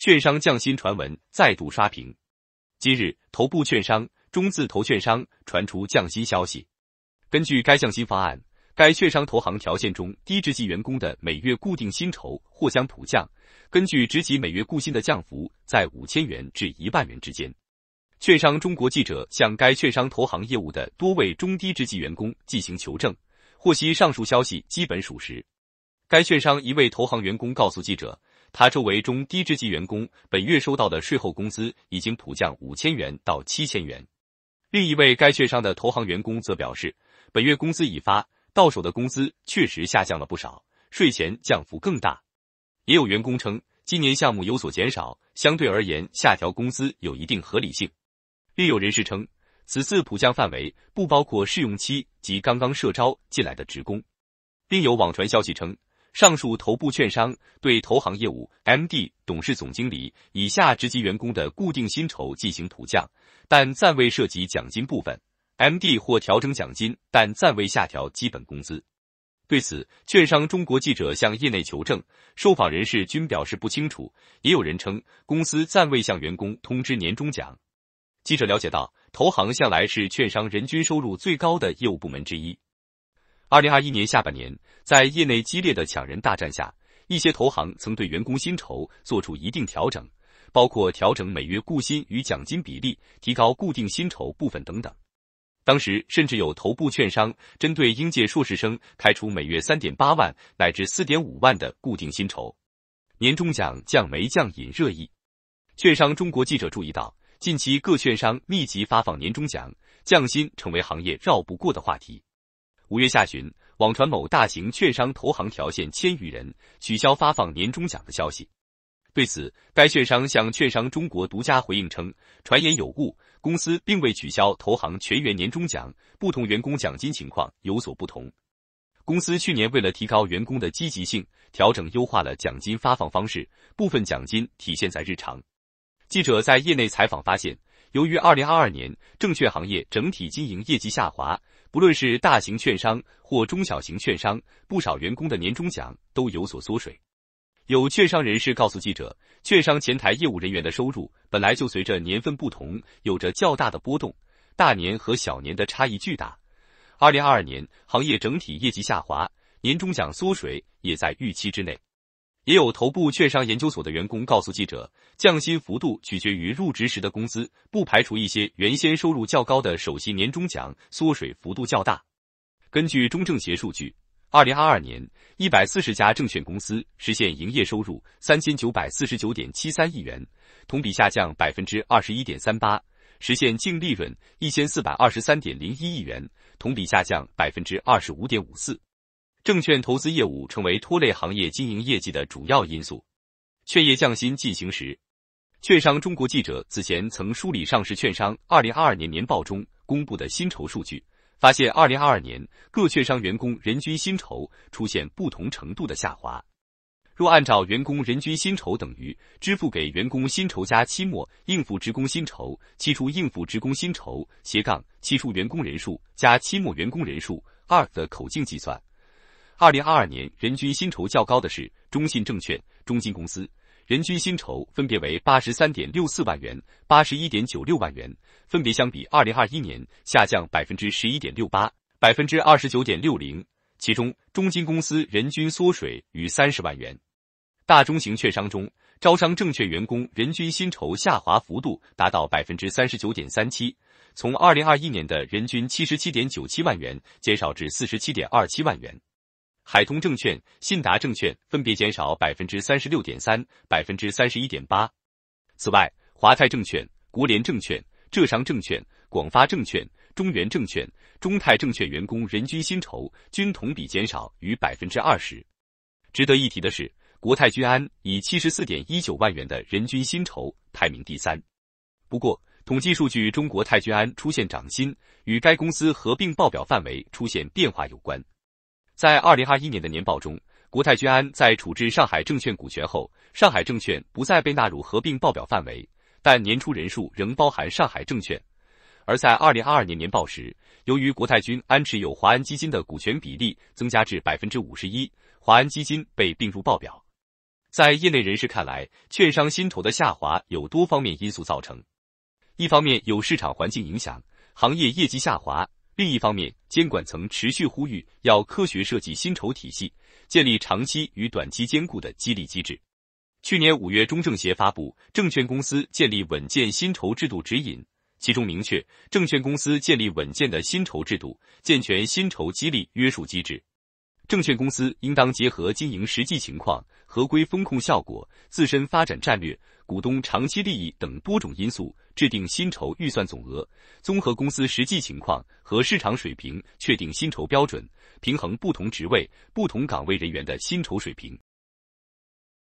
券商降薪传闻再度刷屏。今日，头部券商中字头券商传出降薪消息。根据该降薪方案，该券商投行条件中低职级员工的每月固定薪酬或将普降。根据职级每月固定的降幅在五千元至一万元之间。券商中国记者向该券商投行业务的多位中低职级员工进行求证，获悉上述消息基本属实。该券商一位投行员工告诉记者。他周围中低职级员工本月收到的税后工资已经普降五千元到七千元。另一位该券商的投行员工则表示，本月工资已发，到手的工资确实下降了不少，税前降幅更大。也有员工称，今年项目有所减少，相对而言下调工资有一定合理性。另有人士称，此次普降范围不包括试用期及刚刚社招进来的职工。另有网传消息称。上述头部券商对投行业务 MD 董事总经理以下职级员工的固定薪酬进行普降，但暂未涉及奖金部分。MD 或调整奖金，但暂未下调基本工资。对此，券商中国记者向业内求证，受访人士均表示不清楚，也有人称公司暂未向员工通知年终奖。记者了解到，投行向来是券商人均收入最高的业务部门之一。二零二一年下半年，在业内激烈的抢人大战下，一些投行曾对员工薪酬做出一定调整，包括调整每月固薪与奖金比例、提高固定薪酬部分等等。当时甚至有头部券商针对应届硕士生开出每月三点八万乃至四点五万的固定薪酬。年终奖降没降引热议。券商中国记者注意到，近期各券商密集发放年终奖，降薪成为行业绕不过的话题。五月下旬，网传某大型券商投行条件千余人，取消发放年终奖的消息。对此，该券商向券商中国独家回应称，传言有误，公司并未取消投行全员年终奖，不同员工奖金情况有所不同。公司去年为了提高员工的积极性，调整优化了奖金发放方式，部分奖金体现在日常。记者在业内采访发现，由于二零二二年证券行业整体经营业绩下滑。不论是大型券商或中小型券商，不少员工的年终奖都有所缩水。有券商人士告诉记者，券商前台业务人员的收入本来就随着年份不同有着较大的波动，大年和小年的差异巨大。二零二二年行业整体业绩下滑，年终奖缩水也在预期之内。也有头部券商研究所的员工告诉记者，降薪幅度取决于入职时的工资，不排除一些原先收入较高的首席年终奖缩水幅度较大。根据中证协数据，二零二二年一百四十家证券公司实现营业收入三千九百四十九点七三亿元，同比下降百分之二十一点三八，实现净利润一千四百二十三点零一亿元，同比下降百分之二十五点五四。证券投资业务成为拖累行业经营业绩的主要因素。券业降薪进行时，券商中国记者此前曾梳理上市券商二零二二年年报中公布的薪酬数据，发现二零二二年各券商员工人均薪酬出现不同程度的下滑。若按照员工人均薪酬等于支付给员工薪酬加期末应付职工薪酬期初应付职工薪酬斜杠期初员工人数加期末员工人数二的口径计算。二零二二年人均薪酬较高的是中信证券、中金公司，人均薪酬分别为八十三点六四万元、八十一点九六万元，分别相比二零二一年下降百分之十一点六八、百分之二十九点六零。其中，中金公司人均缩水逾三十万元。大中型券商中，招商证券员工人均薪酬下滑幅度达到百分之三十九点三七，从二零二一年的人均七十七点九七万元减少至四十七点二七万元。海通证券、信达证券分别减少百分之三十六点三、百分之三十一点八。此外，华泰证券、国联证券、浙商证券、广发证券、中原证券、中泰证券员工人均薪酬均同比减少逾百分之二十。值得一提的是，国泰君安以七十四点一九万元的人均薪酬排名第三。不过，统计数据中国泰君安出现涨薪，与该公司合并报表范围出现变化有关。在二零二一年的年报中，国泰君安在处置上海证券股权后，上海证券不再被纳入合并报表范围，但年初人数仍包含上海证券。而在二零二二年年报时，由于国泰君安持有华安基金的股权比例增加至百分之五十一，华安基金被并入报表。在业内人士看来，券商薪酬的下滑有多方面因素造成，一方面有市场环境影响，行业业绩下滑。另一方面，监管层持续呼吁要科学设计薪酬体系，建立长期与短期兼顾的激励机制。去年五月中，政协发布《证券公司建立稳健薪酬制度指引》，其中明确，证券公司建立稳健的薪酬制度，健全薪酬激励约束机制。证券公司应当结合经营实际情况、合规风控效果、自身发展战略。股东长期利益等多种因素制定薪酬预算总额，综合公司实际情况和市场水平确定薪酬标准，平衡不同职位、不同岗位人员的薪酬水平。